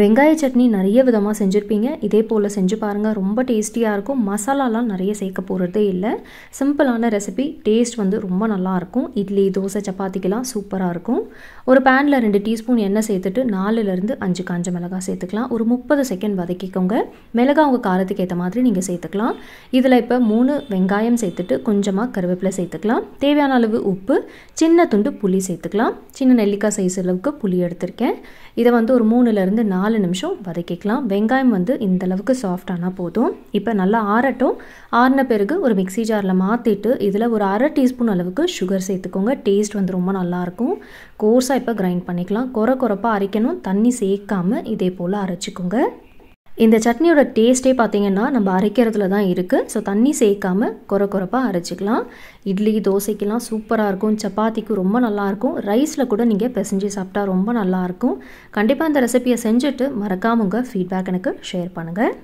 வெங்காய சட்னி நிறைய விதமாக செஞ்சுருப்பீங்க இதே போல் செஞ்சு பாருங்கள் ரொம்ப டேஸ்டியாக இருக்கும் மசாலாலாம் நிறைய சேர்க்க போகிறதே இல்லை சிம்பிளான ரெசிபி டேஸ்ட் வந்து ரொம்ப நல்லாயிருக்கும் இட்லி தோசை சப்பாத்திக்கெலாம் சூப்பராக இருக்கும் ஒரு பேனில் ரெண்டு டீஸ்பூன் எண்ணெய் சேர்த்துட்டு நாலுலேருந்து அஞ்சு காஞ்ச மிளகாய் சேர்த்துக்கலாம் ஒரு முப்பது செகண்ட் வதக்கிக்கோங்க மிளகாய் உங்கள் காரத்துக்கு ஏற்ற மாதிரி நீங்கள் சேர்த்துக்கலாம் இதில் இப்போ மூணு வெங்காயம் சேர்த்துட்டு கொஞ்சமாக கருவேப்பிலை சேர்த்துக்கலாம் தேவையான அளவு உப்பு சின்ன துண்டு புளி சேர்த்துக்கலாம் சின்ன நெல்லிக்காய் சைஸ் அளவுக்கு புளி எடுத்திருக்கேன் இதை வந்து ஒரு மூணுலேருந்து நாலு நாலு நிமிஷம் வதக்கிக்கலாம் வெங்காயம் வந்து இந்த அளவுக்கு சாஃப்டானால் போதும் இப்போ நல்லா ஆறட்டும் ஆறின பிறகு ஒரு மிக்சி ஜாரில் மாற்றிட்டு இதில் ஒரு அரை டீஸ்பூன் அளவுக்கு சுகர் சேர்த்துக்கோங்க டேஸ்ட் வந்து ரொம்ப நல்லாயிருக்கும் கோர்ஸாக இப்போ கிரைண்ட் பண்ணிக்கலாம் குறை குறைப்பாக அரைக்கணும் தண்ணி சேர்க்காமல் இதே போல் அரைச்சிக்கோங்க இந்த சட்னியோட டேஸ்ட்டே பார்த்திங்கன்னா நம்ம அரைக்கிறதுல தான் இருக்குது ஸோ தண்ணி சேர்க்காமல் குறை குறைப்பாக அரைச்சிக்கலாம் இட்லி தோசைக்கெலாம் சூப்பராக இருக்கும் சப்பாத்திக்கு ரொம்ப நல்லாயிருக்கும் ரைஸில் கூட நீங்கள் பிசைஞ்சு சாப்பிட்டா ரொம்ப நல்லாயிருக்கும் கண்டிப்பாக இந்த ரெசிபியை செஞ்சுட்டு மறக்காம உங்கள் ஃபீட்பேக் எனக்கு ஷேர் பண்ணுங்கள்